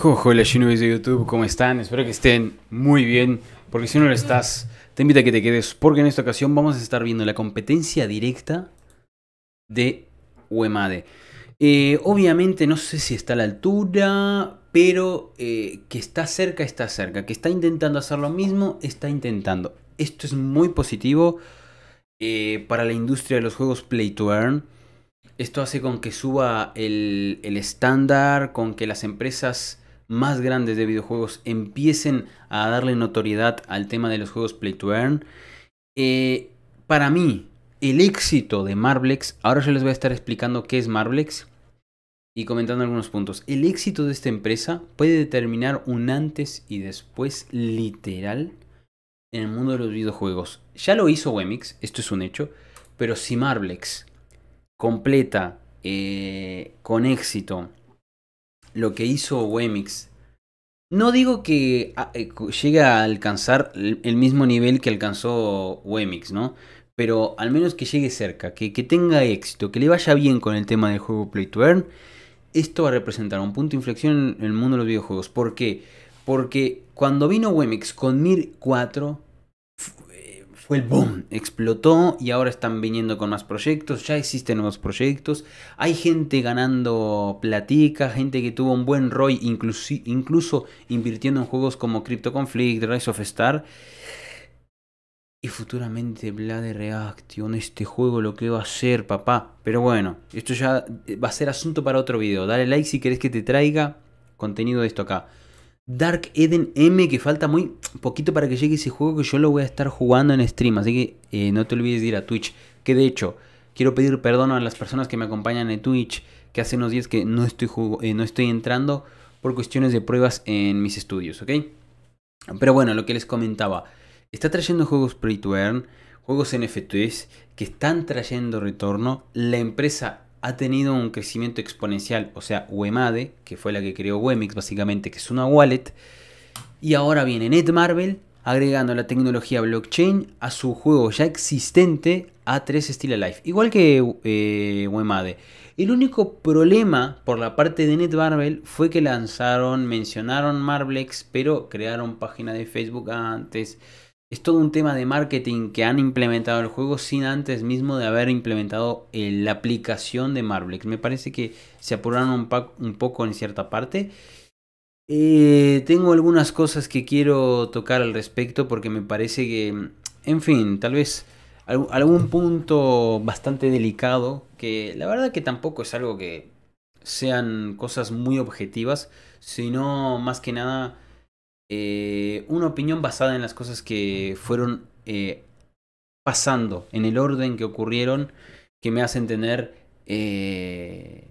Hola gente de YouTube, ¿cómo están? Espero que estén muy bien, porque si no lo estás, te invito a que te quedes, porque en esta ocasión vamos a estar viendo la competencia directa de Uemade. Eh, obviamente no sé si está a la altura, pero eh, que está cerca, está cerca, que está intentando hacer lo mismo, está intentando. Esto es muy positivo eh, para la industria de los juegos Play to Earn. Esto hace con que suba el estándar, con que las empresas más grandes de videojuegos empiecen a darle notoriedad al tema de los juegos Play to Earn. Eh, para mí, el éxito de Marblex, ahora yo les voy a estar explicando qué es Marblex y comentando algunos puntos. El éxito de esta empresa puede determinar un antes y después literal en el mundo de los videojuegos. Ya lo hizo Wemix, esto es un hecho, pero si Marblex completa eh, con éxito lo que hizo Wemix. No digo que ah, eh, llegue a alcanzar el mismo nivel que alcanzó Wemix, ¿no? Pero al menos que llegue cerca, que, que tenga éxito, que le vaya bien con el tema del juego Play to Earn. Esto va a representar un punto de inflexión en el mundo de los videojuegos. ¿Por qué? Porque cuando vino Wemix con Mir 4, fue el boom, explotó y ahora están viniendo con más proyectos, ya existen nuevos proyectos, hay gente ganando platica, gente que tuvo un buen ROI incluso, invirtiendo en juegos como Crypto Conflict, Rise of Star. Y futuramente Blade Reaction, este juego lo que va a ser, papá. Pero bueno, esto ya va a ser asunto para otro video. Dale like si querés que te traiga contenido de esto acá. Dark Eden M, que falta muy poquito para que llegue ese juego que yo lo voy a estar jugando en stream. Así que eh, no te olvides de ir a Twitch. Que de hecho, quiero pedir perdón a las personas que me acompañan en Twitch, que hace unos días que no estoy, eh, no estoy entrando por cuestiones de pruebas en mis estudios, ¿ok? Pero bueno, lo que les comentaba. Está trayendo juegos Pre to Earn, juegos NFTs, que están trayendo retorno. La empresa ha tenido un crecimiento exponencial. O sea, Wemade, que fue la que creó Wemix básicamente, que es una wallet. Y ahora viene Netmarble agregando la tecnología blockchain a su juego ya existente A3 Still life, Igual que Wemade. Eh, El único problema por la parte de Netmarble fue que lanzaron, mencionaron Marblex, pero crearon página de Facebook antes es todo un tema de marketing que han implementado el juego sin antes mismo de haber implementado eh, la aplicación de Marblex. Me parece que se apuraron un, un poco en cierta parte. Eh, tengo algunas cosas que quiero tocar al respecto porque me parece que, en fin, tal vez algún punto bastante delicado que la verdad que tampoco es algo que sean cosas muy objetivas, sino más que nada eh, una opinión basada en las cosas que fueron eh, pasando, en el orden que ocurrieron, que me hacen tener eh,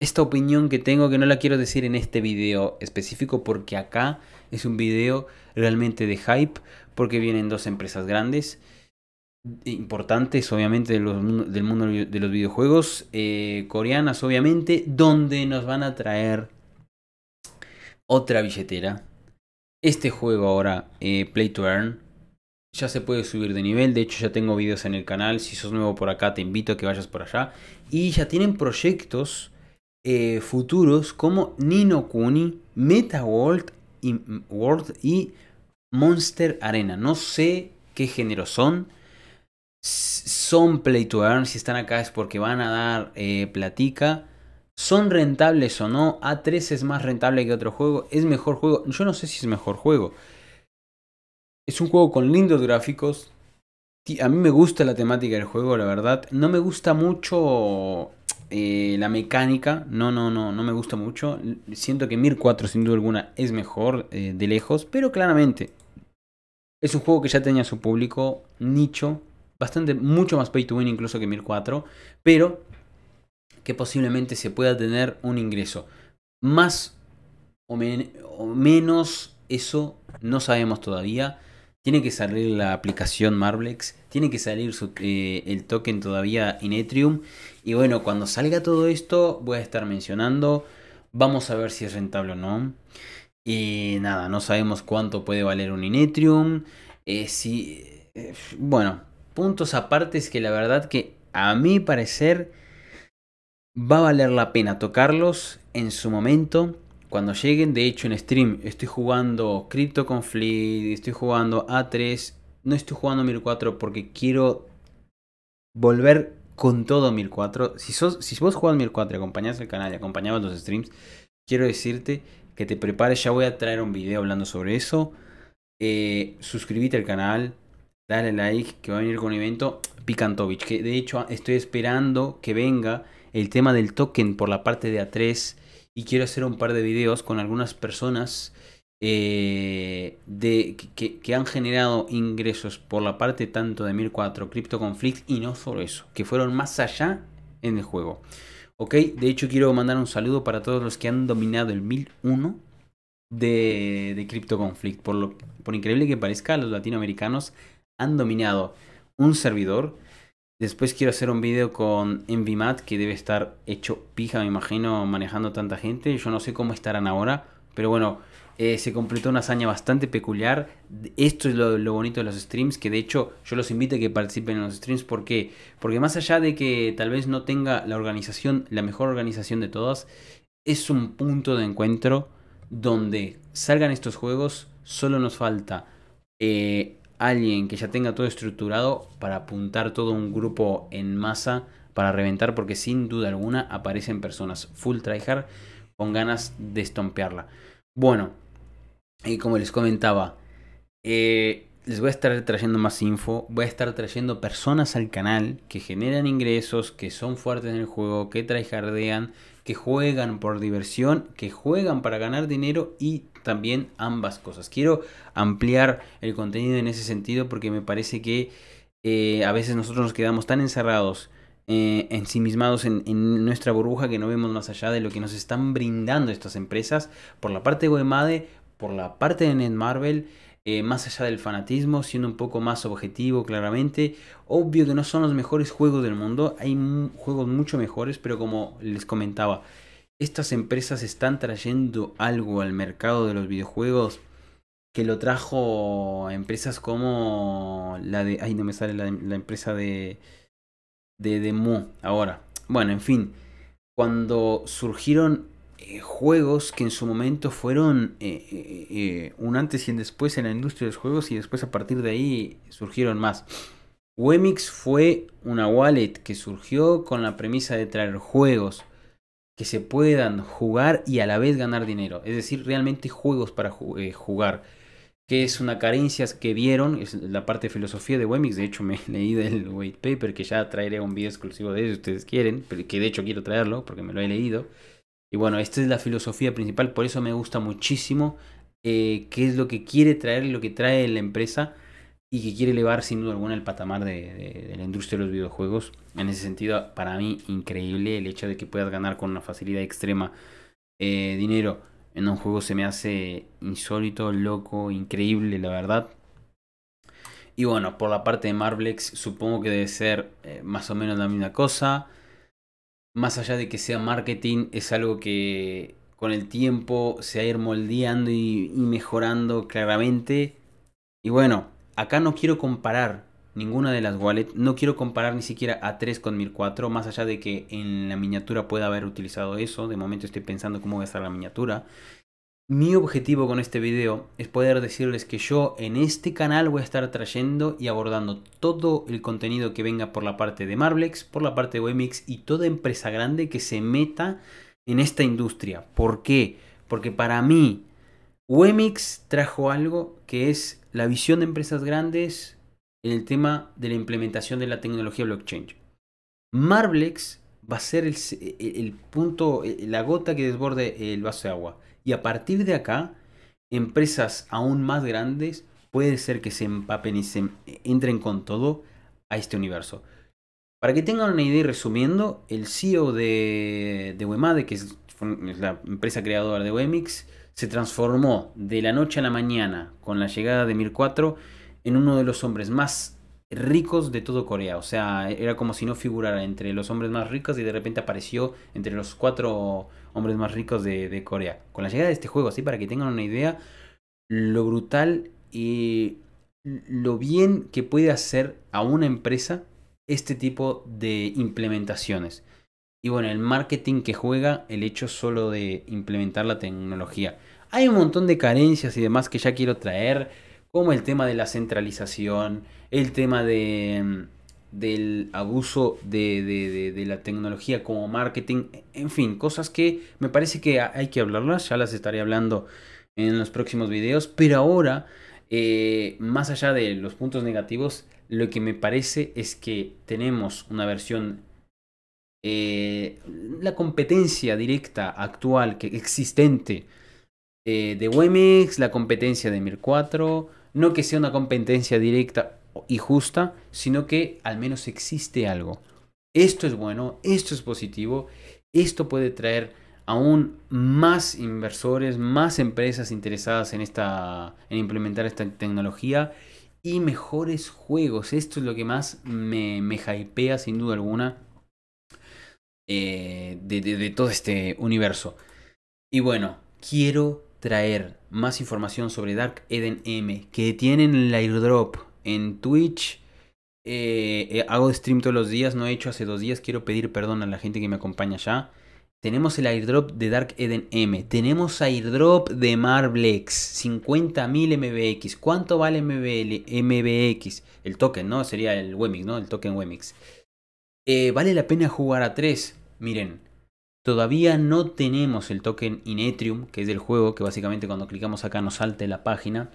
esta opinión que tengo, que no la quiero decir en este video específico, porque acá es un video realmente de hype, porque vienen dos empresas grandes importantes obviamente del mundo de los videojuegos coreanas obviamente donde nos van a traer otra billetera. Este juego ahora, eh, Play to Earn, ya se puede subir de nivel. De hecho, ya tengo videos en el canal. Si sos nuevo por acá, te invito a que vayas por allá. Y ya tienen proyectos eh, futuros como Nino Kuni, Meta World y, World y Monster Arena. No sé qué género son. Son play to earn. Si están acá es porque van a dar eh, platica. ¿Son rentables o no? A3 es más rentable que otro juego. ¿Es mejor juego? Yo no sé si es mejor juego. Es un juego con lindos gráficos. A mí me gusta la temática del juego, la verdad. No me gusta mucho eh, la mecánica. No, no, no, no me gusta mucho. Siento que Mir 4 sin duda alguna es mejor eh, de lejos. Pero claramente es un juego que ya tenía su público nicho. Bastante, mucho más pay to win incluso que Mir 4. Pero que posiblemente se pueda tener un ingreso. Más o, menos eso no sabemos todavía. Tiene que salir la aplicación Marblex, tiene que salir eh, el token todavía en Y bueno, cuando salga todo esto voy a estar mencionando. Vamos a ver si es rentable o no. Y nada, no sabemos cuánto puede valer un Inetrium. Eh, si, eh, bueno, puntos aparte es que la verdad que a mi parecer Va a valer la pena tocarlos en su momento cuando lleguen. De hecho, en stream estoy jugando Crypto Conflict, estoy jugando A3, no estoy jugando 1004 porque quiero volver con todo 1004. Si, sos, si vos jugás 1004 y acompañás el canal y acompañabas los streams, quiero decirte que te prepares. Ya voy a traer un video hablando sobre eso. Eh, suscríbete suscribite al canal, dale like, que va a venir con un evento Picantovich. Que de hecho estoy esperando que venga el tema del token por la parte de A3 y quiero hacer un par de videos con algunas personas eh, de, que, han generado ingresos por la parte tanto de 1004 Crypto Conflict y no solo eso, que fueron más allá en el juego. Ok, de hecho quiero mandar un saludo para todos los que han dominado el 1001 de, de Crypto Conflict. Por, lo, por increíble que parezca, los latinoamericanos han dominado un servidor Después quiero hacer un video con Envimat que debe estar hecho pija, me imagino, manejando tanta gente. Yo no sé cómo estarán ahora, pero bueno, eh, se completó una hazaña bastante peculiar. Esto es lo, bonito de los streams, que de hecho yo los invito a que participen en los streams. ¿Por qué? Porque más allá de que tal vez no tenga la organización, la mejor organización de todas, es un punto de encuentro donde salgan estos juegos, solo nos falta... Eh, alguien que ya tenga todo estructurado para apuntar todo un grupo en masa para reventar porque sin duda alguna aparecen personas full tryhard con ganas de estompearla. Bueno, y como les comentaba, eh, les voy a estar trayendo más info, voy a estar trayendo personas al canal que generan ingresos, que son fuertes en el juego, que tryhardean, que juegan por diversión, que juegan para ganar dinero y también ambas cosas. Quiero ampliar el contenido en ese sentido porque me parece que eh, a veces nosotros nos quedamos tan encerrados, eh, ensimismados en, nuestra burbuja que no vemos más allá de lo que nos están brindando estas empresas por la parte de Goemade. por la parte de Marvel eh, más allá del fanatismo, siendo un poco más objetivo claramente. Obvio que no son los mejores juegos del mundo, hay juegos mucho mejores, pero como les comentaba, estas empresas están trayendo algo al mercado de los videojuegos que lo trajo empresas como la de... Ay, no me sale la, empresa de... De Demo ahora. Bueno, en fin. Cuando surgieron eh, juegos que en su momento fueron eh, eh, un antes y un después en la industria de los juegos y después a partir de ahí surgieron más. Wemix fue una wallet que surgió con la premisa de traer juegos que se puedan jugar y a la vez ganar dinero. Es decir, realmente juegos para eh, jugar. Que es una carencia que vieron, es la parte de filosofía de Wemix. De hecho, me leí del white paper que ya traeré un video exclusivo de eso si ustedes quieren. Pero que de hecho quiero traerlo porque me lo he leído. Y bueno, esta es la filosofía principal. Por eso me gusta muchísimo Que eh, qué es lo que quiere traer y lo que trae la empresa y que quiere elevar sin duda alguna el patamar de, la industria de los videojuegos. En ese sentido, para mí, increíble el hecho de que puedas ganar con una facilidad extrema eh, dinero en un juego se me hace insólito, loco, increíble, la verdad. Y bueno, por la parte de Marblex supongo que debe ser eh, más o menos la misma cosa. Más allá de que sea marketing, es algo que con el tiempo se va a ir moldeando y, y mejorando claramente. Y bueno, acá no quiero comparar ninguna de las wallets, no quiero comparar ni siquiera A3 con 1004, más allá de que en la miniatura pueda haber utilizado eso, de momento estoy pensando cómo va a estar la miniatura. Mi objetivo con este video es poder decirles que yo en este canal voy a estar trayendo y abordando todo el contenido que venga por la parte de Marblex, por la parte de Wemix y toda empresa grande que se meta en esta industria. ¿Por qué? Porque para mí Wemix trajo algo que es la visión de empresas grandes en el tema de la implementación de la tecnología blockchain. Marblex va a ser el, punto, la gota que desborde el vaso de agua. Y a partir de acá, empresas aún más grandes puede ser que se empapen y se entren con todo a este universo. Para que tengan una idea y resumiendo, el CEO de, de Wemade, que es, la empresa creadora de Wemix, se transformó de la noche a la mañana con la llegada de Mir 4 en uno de los hombres más ricos de todo Corea. O sea, era como si no figurara entre los hombres más ricos y de repente apareció entre los cuatro hombres más ricos de, de Corea. Con la llegada de este juego, así para que tengan una idea, lo brutal y lo bien que puede hacer a una empresa este tipo de implementaciones. Y bueno, el marketing que juega el hecho solo de implementar la tecnología. Hay un montón de carencias y demás que ya quiero traer, como el tema de la centralización, el tema de, mm, del abuso de, la tecnología como marketing, en fin, cosas que me parece que hay que hablarlas, ya las estaré hablando en los próximos videos, pero ahora, eh, más allá de los puntos negativos, lo que me parece es que tenemos una versión eh, la competencia directa actual, que, existente eh, de Wemix, la competencia de Mir 4, no que sea una competencia directa y justa, sino que al menos existe algo. Esto es bueno, esto es positivo, esto puede traer aún más inversores, más empresas interesadas en, esta, en implementar esta tecnología y mejores juegos. Esto es lo que más me, me hypea sin duda alguna eh, de, todo este universo. Y bueno, quiero traer más información sobre Dark Eden M que tienen el airdrop en Twitch. Eh, eh, hago stream todos los días, no he hecho hace dos días. Quiero pedir perdón a la gente que me acompaña ya. Tenemos el airdrop de Dark Eden M. Tenemos airdrop de Marblex. 50.000 MBX. ¿Cuánto vale MBX? El token, ¿no? Sería el Wemix, ¿no? El token Wemix. Eh, vale la pena jugar a 3. Miren, todavía no tenemos el token Inetrium, que es del juego, que básicamente cuando clicamos acá nos salte la página.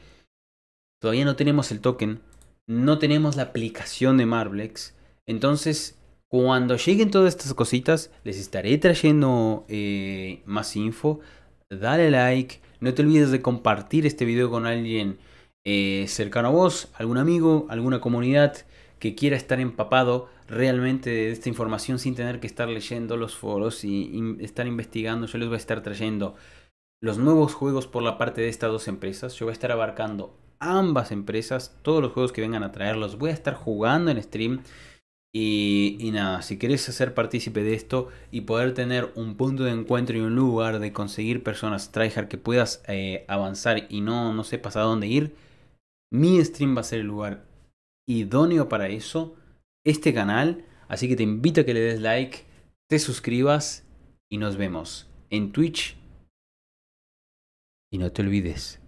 Todavía no tenemos el token, no tenemos la aplicación de Marblex. Entonces, cuando lleguen todas estas cositas, les estaré trayendo eh, más info. Dale like, no te olvides de compartir este video con alguien eh, cercano a vos, algún amigo, alguna comunidad que quiera estar empapado realmente de esta información sin tener que estar leyendo los foros y, estar investigando. Yo les voy a estar trayendo los nuevos juegos por la parte de estas dos empresas. Yo voy a estar abarcando ambas empresas, todos los juegos que vengan a traerlos. voy a estar jugando en stream. Y, nada, si querés ser partícipe de esto y poder tener un punto de encuentro y un lugar de conseguir personas tryhard que puedas eh, avanzar y no, no sepas a dónde ir, mi stream va a ser el lugar idóneo para eso, este canal. Así que te invito a que le des like, te suscribas y nos vemos en Twitch. Y no te olvides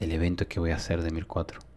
del evento que voy a hacer de 1004.